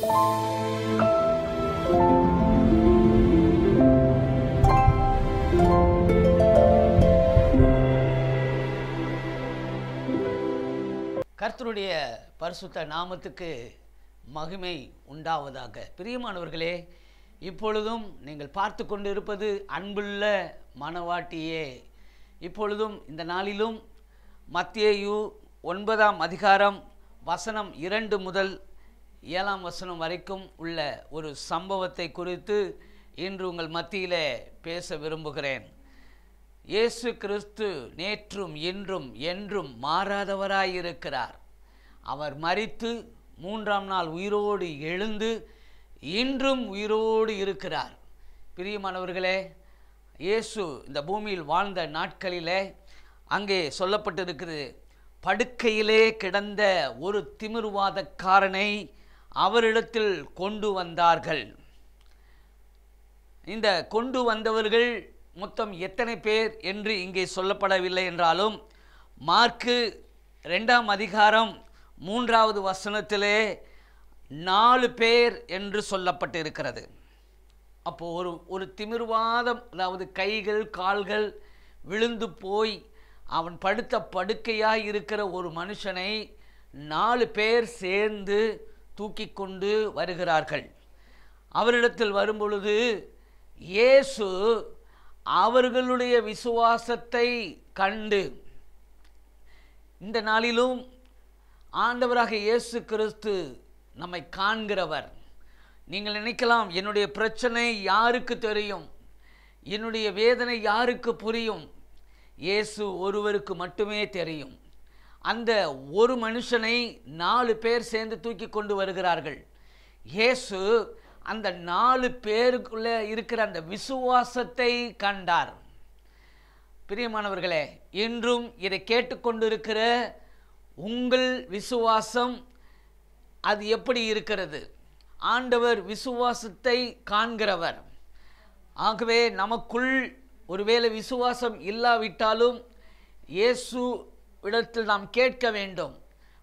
கர்த்தருடைய பரிசுத்த நாமத்துக்கு மகிமை உண்டாவதாக பிரியமானவர்களே இப்பொழுதும் நீங்கள் பார்த்து கொண்டிருப்பது அன்புள்ள மனவாட்டியே இப்பொழுதும் இந்த நாளிலும் மத்தியு ஒன்பதாம் அதிகாரம் வசனம் இரண்டு முதல் ஏழாம் வசனம் வரைக்கும் உள்ள ஒரு சம்பவத்தை குறித்து இன்று உங்கள் மத்தியில் பேச விரும்புகிறேன் இயேசு கிறிஸ்து நேற்றும் இன்றும் என்றும் மாறாதவராயிருக்கிறார் அவர் மறித்து மூன்றாம் நாள் உயிரோடு எழுந்து இன்றும் உயிரோடு இருக்கிறார் பிரியமானவர்களே இயேசு இந்த பூமியில் வாழ்ந்த நாட்களிலே அங்கே சொல்லப்பட்டிருக்கிறது படுக்கையிலே கிடந்த ஒரு திமிர்வாதக்காரனை அவரிடத்தில் கொண்டு வந்தார்கள் இந்த கொண்டு வந்தவர்கள் மொத்தம் எத்தனை பேர் என்று இங்கே சொல்லப்படவில்லை என்றாலும் மார்க்கு ரெண்டாம் அதிகாரம் மூன்றாவது வசனத்திலே நாலு பேர் என்று சொல்லப்பட்டிருக்கிறது அப்போது ஒரு ஒரு திமிர்வாதம் அதாவது கைகள் கால்கள் விழுந்து போய் அவன் படுத்த படுக்கையாக இருக்கிற ஒரு மனுஷனை நாலு பேர் சேர்ந்து தூக்கி கொண்டு வருகிறார்கள் அவரிடத்தில் வரும்பொழுது இயேசு அவர்களுடைய விசுவாசத்தை கண்டு இந்த நாளிலும் ஆண்டவராக இயேசு கிறிஸ்து நம்மை காண்கிறவர் நீங்கள் நினைக்கலாம் என்னுடைய பிரச்சனை யாருக்கு தெரியும் என்னுடைய வேதனை யாருக்கு புரியும் இயேசு ஒருவருக்கு மட்டுமே தெரியும் அந்த ஒரு மனுஷனை நாலு பேர் சேர்ந்து தூக்கி கொண்டு வருகிறார்கள் இயேசு அந்த நாலு பேருக்குள்ளே இருக்கிற அந்த விசுவாசத்தை கண்டார் பிரியமானவர்களே இன்றும் இதை கேட்டுக்கொண்டிருக்கிற உங்கள் விசுவாசம் அது எப்படி இருக்கிறது ஆண்டவர் விசுவாசத்தை காண்கிறவர் ஆகவே நமக்குள் ஒருவேளை விசுவாசம் இல்லாவிட்டாலும் இயேசு இடத்தில் நாம் கேட்க வேண்டும்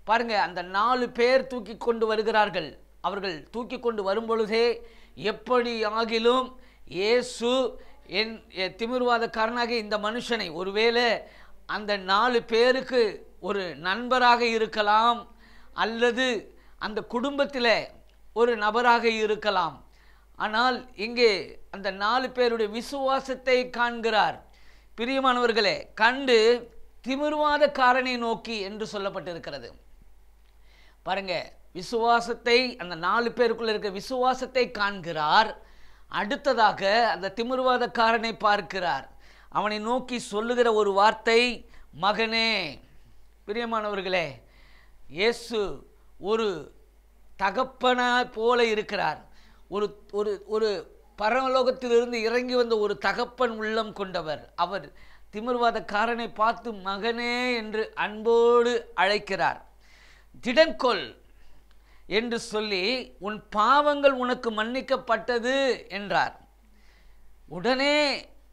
பாருங்கள் அந்த நாலு பேர் தூக்கி கொண்டு வருகிறார்கள் அவர்கள் தூக்கி கொண்டு வரும்பொழுதே எப்படி ஆகிலும் இயேசு என் திமிர்வாதக்காரனாக இந்த மனுஷனை ஒருவேளை அந்த நாலு பேருக்கு ஒரு நண்பராக இருக்கலாம் அல்லது அந்த குடும்பத்தில் ஒரு நபராக இருக்கலாம் ஆனால் இங்கே அந்த நாலு பேருடைய விசுவாசத்தை காண்கிறார் பிரியமானவர்களே கண்டு திமிருவாத காரணை நோக்கி என்று சொல்லப்பட்டிருக்கிறது பாருங்க விசுவாசத்தை அந்த நாலு பேருக்குள்ள இருக்க விசுவாசத்தை காண்கிறார் அடுத்ததாக அந்த காரனை பார்க்கிறார் அவனை நோக்கி சொல்லுகிற ஒரு வார்த்தை மகனே பிரியமானவர்களே இயேசு ஒரு தகப்பனா போல இருக்கிறார் ஒரு ஒரு ஒரு பரமலோகத்திலிருந்து இறங்கி வந்த ஒரு தகப்பன் உள்ளம் கொண்டவர் அவர் திமிர்வாதக்காரனை பார்த்து மகனே என்று அன்போடு அழைக்கிறார் திடன்கொள் என்று சொல்லி உன் பாவங்கள் உனக்கு மன்னிக்கப்பட்டது என்றார் உடனே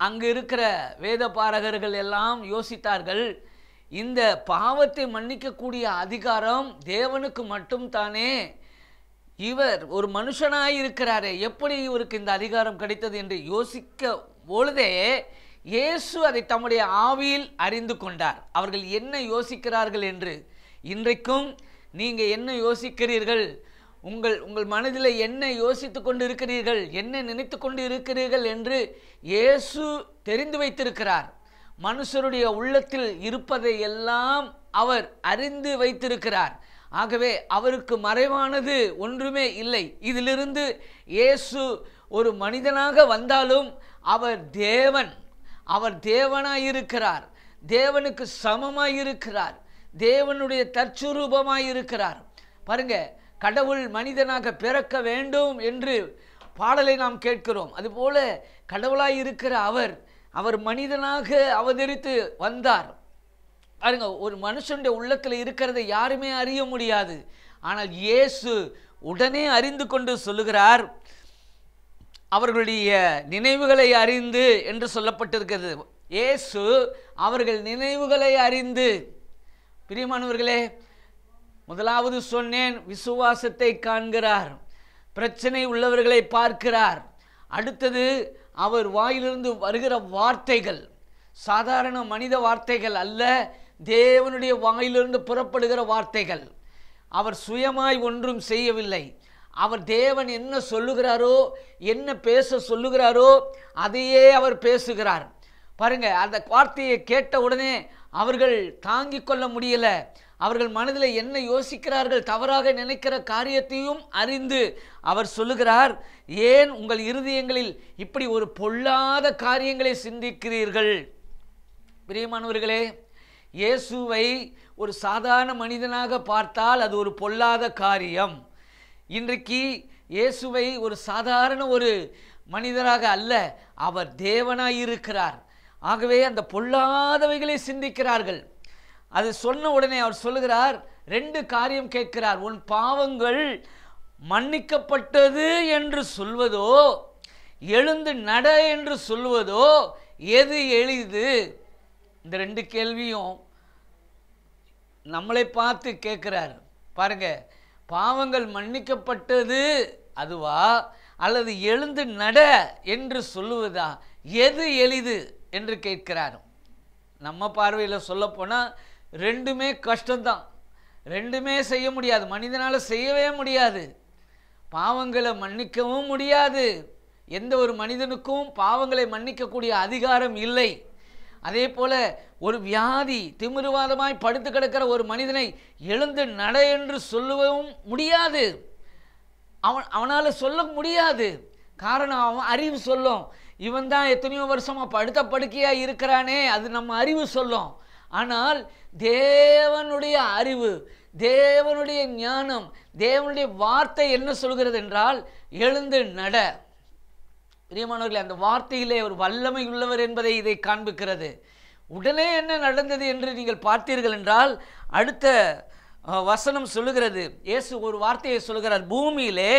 அங்கு இருக்கிற வேத பாரகர்கள் எல்லாம் யோசித்தார்கள் இந்த பாவத்தை மன்னிக்கக்கூடிய அதிகாரம் தேவனுக்கு மட்டும் தானே இவர் ஒரு மனுஷனாயிருக்கிறாரே எப்படி இவருக்கு இந்த அதிகாரம் கிடைத்தது என்று யோசிக்க பொழுதே இயேசு அதை தம்முடைய ஆவியில் அறிந்து கொண்டார் அவர்கள் என்ன யோசிக்கிறார்கள் என்று இன்றைக்கும் நீங்கள் என்ன யோசிக்கிறீர்கள் உங்கள் உங்கள் மனதில் என்ன யோசித்து கொண்டு இருக்கிறீர்கள் என்ன நினைத்து கொண்டு இருக்கிறீர்கள் என்று இயேசு தெரிந்து வைத்திருக்கிறார் மனுஷருடைய உள்ளத்தில் இருப்பதை எல்லாம் அவர் அறிந்து வைத்திருக்கிறார் ஆகவே அவருக்கு மறைவானது ஒன்றுமே இல்லை இதிலிருந்து இயேசு ஒரு மனிதனாக வந்தாலும் அவர் தேவன் அவர் தேவனாக இருக்கிறார் தேவனுக்கு சமமாக இருக்கிறார் தேவனுடைய தற்சுரூபமாக இருக்கிறார் பாருங்க கடவுள் மனிதனாக பிறக்க வேண்டும் என்று பாடலை நாம் கேட்கிறோம் அதுபோல கடவுளாக இருக்கிற அவர் அவர் மனிதனாக அவதரித்து வந்தார் பாருங்க ஒரு மனுஷனுடைய உள்ளத்தில் இருக்கிறதை யாருமே அறிய முடியாது ஆனால் இயேசு உடனே அறிந்து கொண்டு சொல்லுகிறார் அவர்களுடைய நினைவுகளை அறிந்து என்று சொல்லப்பட்டிருக்கிறது இயேசு அவர்கள் நினைவுகளை அறிந்து பிரியமானவர்களே முதலாவது சொன்னேன் விசுவாசத்தை காண்கிறார் பிரச்சனை உள்ளவர்களை பார்க்கிறார் அடுத்தது அவர் வாயிலிருந்து வருகிற வார்த்தைகள் சாதாரண மனித வார்த்தைகள் அல்ல தேவனுடைய வாயிலிருந்து புறப்படுகிற வார்த்தைகள் அவர் சுயமாய் ஒன்றும் செய்யவில்லை அவர் தேவன் என்ன சொல்லுகிறாரோ என்ன பேச சொல்லுகிறாரோ அதையே அவர் பேசுகிறார் பாருங்க அந்த வார்த்தையை கேட்ட உடனே அவர்கள் தாங்கி கொள்ள முடியல அவர்கள் மனதில் என்ன யோசிக்கிறார்கள் தவறாக நினைக்கிற காரியத்தையும் அறிந்து அவர் சொல்லுகிறார் ஏன் உங்கள் இருதயங்களில் இப்படி ஒரு பொல்லாத காரியங்களை சிந்திக்கிறீர்கள் பிரியமானவர்களே இயேசுவை ஒரு சாதாரண மனிதனாக பார்த்தால் அது ஒரு பொல்லாத காரியம் இன்றைக்கு இயேசுவை ஒரு சாதாரண ஒரு மனிதராக அல்ல அவர் தேவனாய் இருக்கிறார் ஆகவே அந்த பொல்லாதவைகளை சிந்திக்கிறார்கள் அது சொன்ன உடனே அவர் சொல்லுகிறார் ரெண்டு காரியம் கேட்கிறார் உன் பாவங்கள் மன்னிக்கப்பட்டது என்று சொல்வதோ எழுந்து நட என்று சொல்வதோ எது எளிது இந்த ரெண்டு கேள்வியும் நம்மளை பார்த்து கேட்குறார் பாருங்கள் பாவங்கள் மன்னிக்கப்பட்டது அதுவா அல்லது எழுந்து நட என்று சொல்லுவதா எது எளிது என்று கேட்கிறார் நம்ம பார்வையில் சொல்லப்போனால் ரெண்டுமே கஷ்டம்தான் ரெண்டுமே செய்ய முடியாது மனிதனால் செய்யவே முடியாது பாவங்களை மன்னிக்கவும் முடியாது எந்த ஒரு மனிதனுக்கும் பாவங்களை மன்னிக்கக்கூடிய அதிகாரம் இல்லை அதே போல் ஒரு வியாதி திமிருவாதமாய் படுத்து கிடக்கிற ஒரு மனிதனை எழுந்து நட என்று சொல்லவும் முடியாது அவன் அவனால் சொல்ல முடியாது காரணம் அவன் அறிவு சொல்லும் இவன் தான் எத்தனையோ வருஷமாக படுத்த படுக்கையாக இருக்கிறானே அது நம்ம அறிவு சொல்லும் ஆனால் தேவனுடைய அறிவு தேவனுடைய ஞானம் தேவனுடைய வார்த்தை என்ன சொல்கிறது என்றால் எழுந்து நட பிரியமானவர்களே அந்த வார்த்தையிலே ஒரு வல்லமை உள்ளவர் என்பதை இதை காண்பிக்கிறது உடனே என்ன நடந்தது என்று நீங்கள் பார்த்தீர்கள் என்றால் அடுத்த வசனம் சொல்லுகிறது இயேசு ஒரு வார்த்தையை சொல்லுகிறார் பூமியிலே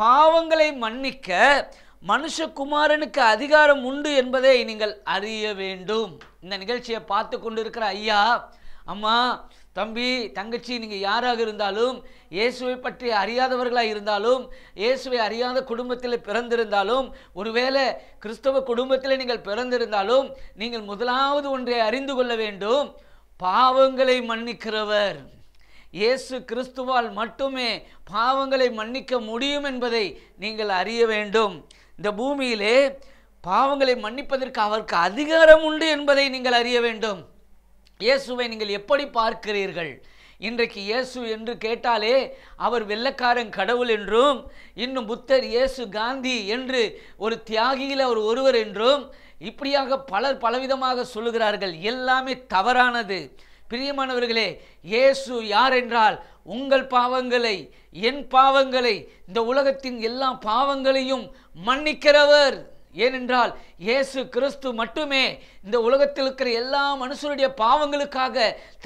பாவங்களை மன்னிக்க மனுஷகுமாரனுக்கு அதிகாரம் உண்டு என்பதை நீங்கள் அறிய வேண்டும் இந்த நிகழ்ச்சியை பார்த்து கொண்டிருக்கிற ஐயா அம்மா தம்பி தங்கச்சி நீங்கள் யாராக இருந்தாலும் இயேசுவை பற்றி அறியாதவர்களாக இருந்தாலும் இயேசுவை அறியாத குடும்பத்தில் பிறந்திருந்தாலும் ஒருவேளை கிறிஸ்தவ குடும்பத்தில் நீங்கள் பிறந்திருந்தாலும் நீங்கள் முதலாவது ஒன்றை அறிந்து கொள்ள வேண்டும் பாவங்களை மன்னிக்கிறவர் இயேசு கிறிஸ்துவால் மட்டுமே பாவங்களை மன்னிக்க முடியும் என்பதை நீங்கள் அறிய வேண்டும் இந்த பூமியிலே பாவங்களை மன்னிப்பதற்கு அவருக்கு அதிகாரம் உண்டு என்பதை நீங்கள் அறிய வேண்டும் இயேசுவை நீங்கள் எப்படி பார்க்கிறீர்கள் இன்றைக்கு இயேசு என்று கேட்டாலே அவர் வெள்ளக்காரன் கடவுள் என்றும் இன்னும் புத்தர் இயேசு காந்தி என்று ஒரு தியாகியில் அவர் ஒருவர் என்றும் இப்படியாக பலர் பலவிதமாக சொல்லுகிறார்கள் எல்லாமே தவறானது பிரியமானவர்களே இயேசு யார் என்றால் உங்கள் பாவங்களை என் பாவங்களை இந்த உலகத்தின் எல்லா பாவங்களையும் மன்னிக்கிறவர் ஏனென்றால் இயேசு கிறிஸ்து மட்டுமே இந்த உலகத்தில் இருக்கிற எல்லா மனுஷருடைய பாவங்களுக்காக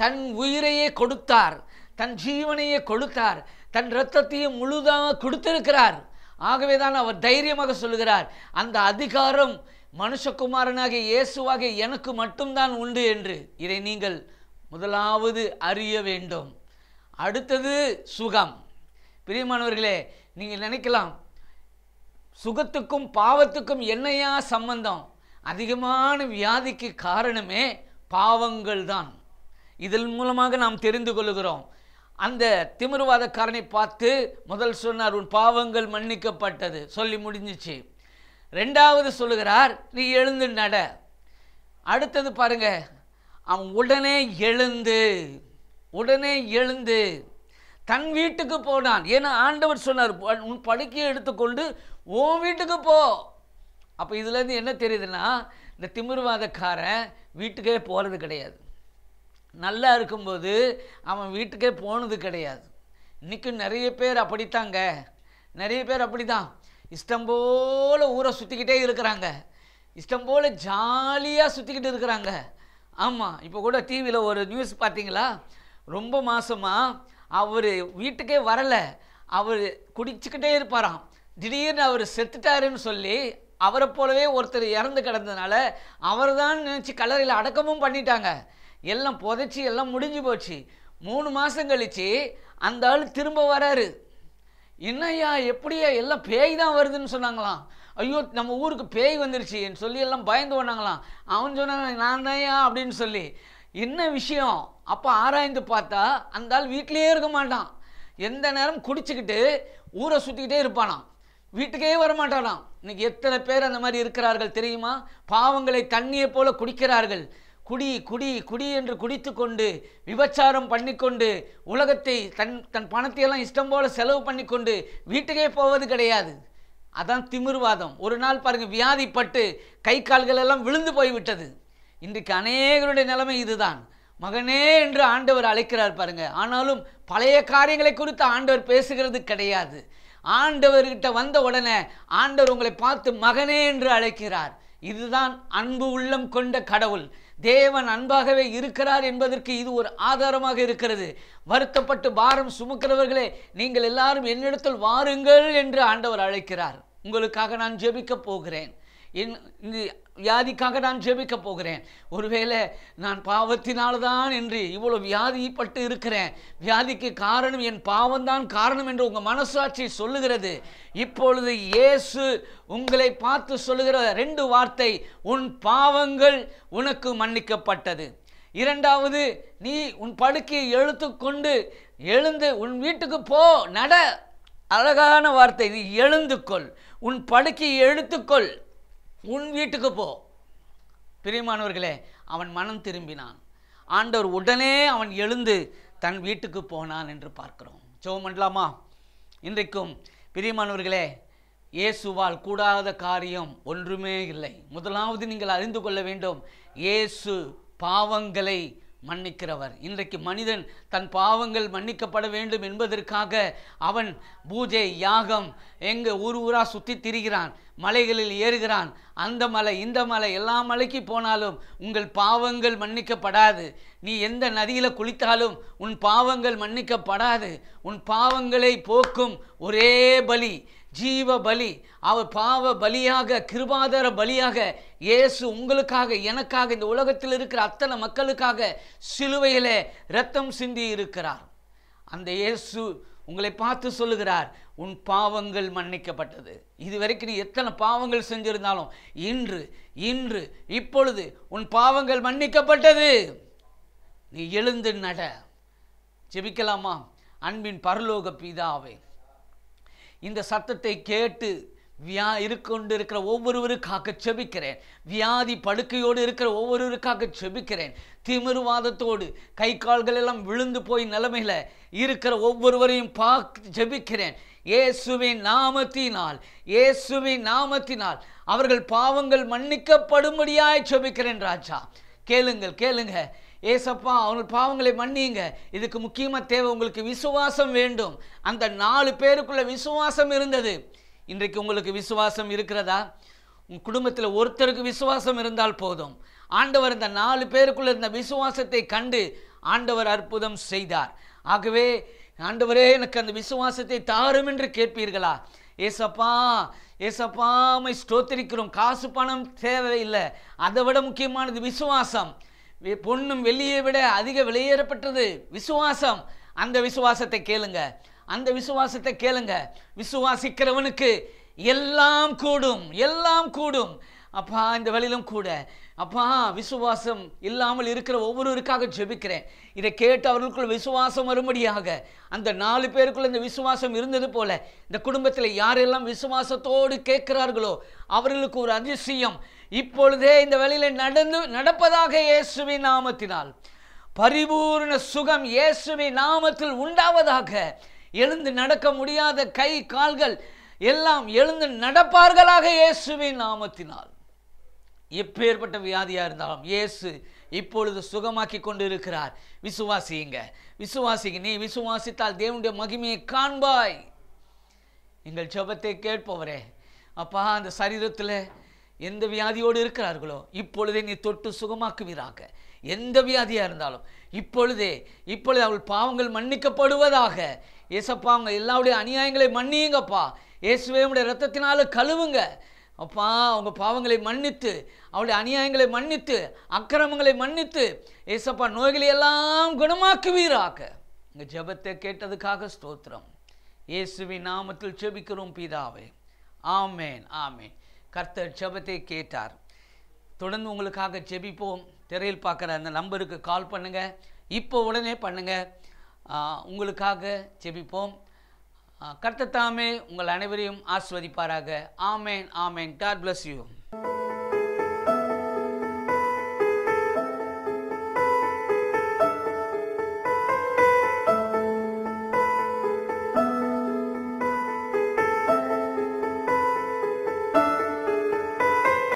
தன் உயிரையே கொடுத்தார் தன் ஜீவனையே கொடுத்தார் தன் இரத்தத்தையும் முழுதாக கொடுத்திருக்கிறார் ஆகவே தான் அவர் தைரியமாக சொல்கிறார் அந்த அதிகாரம் மனுஷகுமாரனாகிய இயேசுவாக எனக்கு மட்டும்தான் உண்டு என்று இதை நீங்கள் முதலாவது அறிய வேண்டும் அடுத்தது சுகம் பிரியமானவர்களே நீங்கள் நினைக்கலாம் சுகத்துக்கும் பாவத்துக்கும் என்னையா சம்பந்தம் அதிகமான வியாதிக்கு காரணமே பாவங்கள் தான் இதன் மூலமாக நாம் தெரிந்து கொள்கிறோம் அந்த திமிர்வாதக்காரனை பார்த்து முதல் சொன்னார் உன் பாவங்கள் மன்னிக்கப்பட்டது சொல்லி முடிஞ்சிச்சு ரெண்டாவது சொல்லுகிறார் நீ எழுந்து நட அடுத்தது பாருங்க அவன் உடனே எழுந்து உடனே எழுந்து தன் வீட்டுக்கு போனான் ஏன்னா ஆண்டவர் சொன்னார் உன் படுக்கையை எடுத்துக்கொண்டு உன் வீட்டுக்கு போ அப்போ இதுலேருந்து என்ன தெரியுதுன்னா இந்த திமிர்வாதக்காரன் வீட்டுக்கே போகிறது கிடையாது நல்லா இருக்கும்போது அவன் வீட்டுக்கே போனது கிடையாது இன்றைக்கும் நிறைய பேர் அப்படித்தாங்க நிறைய பேர் அப்படி தான் இஷ்டம் போல் ஊரை சுற்றிக்கிட்டே இருக்கிறாங்க இஷ்டம் போல் ஜாலியாக சுற்றிக்கிட்டு இருக்கிறாங்க ஆமாம் இப்போ கூட டிவியில் ஒரு நியூஸ் பார்த்தீங்களா ரொம்ப மாதமாக அவர் வீட்டுக்கே வரலை அவர் குடிச்சுக்கிட்டே இருப்பாராம் திடீர்னு அவர் செத்துட்டாருன்னு சொல்லி அவரை போலவே ஒருத்தர் இறந்து கிடந்ததுனால அவர் தான் நினச்சி கல்லறையில் அடக்கமும் பண்ணிட்டாங்க எல்லாம் புதைச்சி எல்லாம் முடிஞ்சு போச்சு மூணு மாதம் கழித்து அந்த ஆள் திரும்ப வராரு என்னையா எப்படியா எல்லாம் பேய் தான் வருதுன்னு சொன்னாங்களாம் ஐயோ நம்ம ஊருக்கு பேய் வந்துருச்சுன்னு சொல்லி எல்லாம் பயந்து போனாங்களாம் அவன் சொன்னாங்க நான் தான்யா அப்படின்னு சொல்லி என்ன விஷயம் அப்போ ஆராய்ந்து பார்த்தா அந்த ஆள் வீட்டிலேயே இருக்க மாட்டான் எந்த நேரம் குடிச்சுக்கிட்டு ஊரை சுற்றிக்கிட்டே இருப்பானாம் வீட்டுக்கே வரமாட்டானாம் இன்னைக்கு எத்தனை பேர் அந்த மாதிரி இருக்கிறார்கள் தெரியுமா பாவங்களை தண்ணியை போல குடிக்கிறார்கள் குடி குடி குடி என்று குடித்து கொண்டு விபச்சாரம் பண்ணிக்கொண்டு உலகத்தை தன் தன் பணத்தையெல்லாம் இஷ்டம் போல் செலவு பண்ணிக்கொண்டு வீட்டுக்கே போவது கிடையாது அதான் திமிர்வாதம் ஒரு நாள் பாருங்கள் வியாதிப்பட்டு கை கால்கள் எல்லாம் விழுந்து போய்விட்டது இன்றைக்கு அநேகருடைய நிலைமை இதுதான் மகனே என்று ஆண்டவர் அழைக்கிறார் பாருங்க ஆனாலும் பழைய காரியங்களை குறித்து ஆண்டவர் பேசுகிறது கிடையாது ஆண்டவர்கிட்ட வந்த உடனே ஆண்டவர் உங்களை பார்த்து மகனே என்று அழைக்கிறார் இதுதான் அன்பு உள்ளம் கொண்ட கடவுள் தேவன் அன்பாகவே இருக்கிறார் என்பதற்கு இது ஒரு ஆதாரமாக இருக்கிறது வருத்தப்பட்டு பாரம் சுமக்கிறவர்களே நீங்கள் எல்லாரும் என்னிடத்தில் வாருங்கள் என்று ஆண்டவர் அழைக்கிறார் உங்களுக்காக நான் ஜெபிக்கப் போகிறேன் என் வியாதிக்காக நான் ஜெபிக்க போகிறேன் ஒருவேளை நான் பாவத்தினால் தான் என்று இவ்வளோ வியாதிப்பட்டு இருக்கிறேன் வியாதிக்கு காரணம் என் பாவம்தான் காரணம் என்று உங்கள் மனசாட்சி சொல்லுகிறது இப்பொழுது இயேசு உங்களை பார்த்து சொல்லுகிற ரெண்டு வார்த்தை உன் பாவங்கள் உனக்கு மன்னிக்கப்பட்டது இரண்டாவது நீ உன் படுக்கையை எழுத்து கொண்டு எழுந்து உன் வீட்டுக்கு போ நட அழகான வார்த்தை நீ எழுந்துக்கொள் உன் படுக்கையை எழுத்துக்கொள் உன் வீட்டுக்கு போ பிரியமானவர்களே அவன் மனம் திரும்பினான் ஆண்டவர் உடனே அவன் எழுந்து தன் வீட்டுக்கு போனான் என்று பார்க்கிறோம் ஜெபம் பண்ணலாமா இன்றைக்கும் பிரியமானவர்களே இயேசுவால் கூடாத காரியம் ஒன்றுமே இல்லை முதலாவது நீங்கள் அறிந்து கொள்ள வேண்டும் இயேசு பாவங்களை மன்னிக்கிறவர் இன்றைக்கு மனிதன் தன் பாவங்கள் மன்னிக்கப்பட வேண்டும் என்பதற்காக அவன் பூஜை யாகம் எங்க ஊர் ஊராக சுற்றி திரிகிறான் மலைகளில் ஏறுகிறான் அந்த மலை இந்த மலை எல்லா மலைக்கு போனாலும் உங்கள் பாவங்கள் மன்னிக்கப்படாது நீ எந்த நதியில் குளித்தாலும் உன் பாவங்கள் மன்னிக்கப்படாது உன் பாவங்களை போக்கும் ஒரே பலி ஜீவ பலி அவர் பாவ பலியாக கிருபாதார பலியாக இயேசு உங்களுக்காக எனக்காக இந்த உலகத்தில் இருக்கிற அத்தனை மக்களுக்காக சிலுவையில் ரத்தம் சிந்தி இருக்கிறார் அந்த இயேசு உங்களை பார்த்து சொல்லுகிறார் உன் பாவங்கள் மன்னிக்கப்பட்டது இது வரைக்கும் நீ எத்தனை பாவங்கள் செஞ்சிருந்தாலும் இன்று இன்று இப்பொழுது உன் பாவங்கள் மன்னிக்கப்பட்டது நீ எழுந்து நட ஜெபிக்கலாமா அன்பின் பரலோக பீதாவே இந்த சத்தத்தை கேட்டு வியா இருக்கொண்டு இருக்கிற ஒவ்வொருவருக்காக செபிக்கிறேன் வியாதி படுக்கையோடு இருக்கிற ஒவ்வொருவருக்காக செபிக்கிறேன் திமிர்வாதத்தோடு கை கால்கள் எல்லாம் விழுந்து போய் நிலைமையில் இருக்கிற ஒவ்வொருவரையும் பார்த்து ஜெபிக்கிறேன் இயேசுவின் நாமத்தினால் இயேசுவின் நாமத்தினால் அவர்கள் பாவங்கள் மன்னிக்கப்படும்படியாய் செபிக்கிறேன் ராஜா கேளுங்கள் கேளுங்கள் ஏசப்பா அவனுடைய பாவங்களை மன்னிங்க இதுக்கு முக்கியமாக தேவை உங்களுக்கு விசுவாசம் வேண்டும் அந்த நாலு பேருக்குள்ள விசுவாசம் இருந்தது இன்றைக்கு உங்களுக்கு விசுவாசம் இருக்கிறதா உங்கள் குடும்பத்தில் ஒருத்தருக்கு விசுவாசம் இருந்தால் போதும் ஆண்டவர் இந்த நாலு பேருக்குள்ள இருந்த விசுவாசத்தை கண்டு ஆண்டவர் அற்புதம் செய்தார் ஆகவே ஆண்டவரே எனக்கு அந்த விசுவாசத்தை தாரும் என்று கேட்பீர்களா ஏசப்பா ஏசப்பா ஸ்தோத்திரிக்கிறோம் காசு பணம் தேவையில்லை அதை விட முக்கியமானது விசுவாசம் பொண்ணும் வெள்ளியை விட அதிக வெளியேறப்பட்டது விசுவாசம் அந்த விசுவாசத்தை கேளுங்க அந்த விசுவாசத்தை கேளுங்க விசுவாசிக்கிறவனுக்கு எல்லாம் கூடும் எல்லாம் கூடும் அப்பா இந்த வழியிலும் கூட அப்பா விசுவாசம் இல்லாமல் இருக்கிற ஒவ்வொருவருக்காக ஜெபிக்கிறேன் இதை கேட்டு அவர்களுக்குள் விசுவாசம் வரும்படியாக அந்த நாலு பேருக்குள்ள இந்த விசுவாசம் இருந்தது போல இந்த குடும்பத்தில் யாரெல்லாம் விசுவாசத்தோடு கேட்கிறார்களோ அவர்களுக்கு ஒரு அதிசயம் இப்பொழுதே இந்த வழியில் நடந்து நடப்பதாக இயேசுவி நாமத்தினால் பரிபூர்ண சுகம் இயேசுவி நாமத்தில் உண்டாவதாக எழுந்து நடக்க முடியாத கை கால்கள் எல்லாம் எழுந்து நடப்பார்களாக இயேசுவி நாமத்தினால் எப்பேற்பட்ட வியாதியாக இருந்தாலும் இயேசு இப்பொழுது சுகமாக்கி கொண்டு இருக்கிறார் விசுவாசிங்க விசுவாசிங்க நீ விசுவாசித்தால் தேவனுடைய மகிமையை காண்பாய் எங்கள் ஜபத்தை கேட்பவரே அப்பா அந்த சரீரத்தில் எந்த வியாதியோடு இருக்கிறார்களோ இப்பொழுதே நீ தொட்டு சுகமாக்குவீராக எந்த வியாதியாக இருந்தாலும் இப்பொழுதே இப்பொழுது அவள் பாவங்கள் மன்னிக்கப்படுவதாக ஏசப்பா அவங்க எல்லாவுடைய அநியாயங்களை மன்னியுங்கப்பா இயேசுவே உடைய ரத்தத்தினால கழுவுங்க அப்பா அவங்க பாவங்களை மன்னித்து அவளுடைய அநியாயங்களை மன்னித்து அக்கிரமங்களை மன்னித்து ஏசப்பா நோய்களை எல்லாம் குணமாக்குவீராக எங்கள் ஜபத்தை கேட்டதுக்காக ஸ்தோத்திரம் இயேசுவின் நாமத்தில் செபிக்கிறோம் பிதாவே ஆமேன் ஆமேன் கர்த்தர் ஜெபத்தை கேட்டார் தொடர்ந்து உங்களுக்காக ஜெபிப்போம் திரையில் பார்க்குற அந்த நம்பருக்கு கால் பண்ணுங்கள் இப்போ உடனே பண்ணுங்கள் உங்களுக்காக ஜெபிப்போம் கர்த்தத்தாமே உங்கள் அனைவரையும் ஆஸ்வதிப்பாராக ஆமேன் ஆமேன் காட் பிளஸ் யூ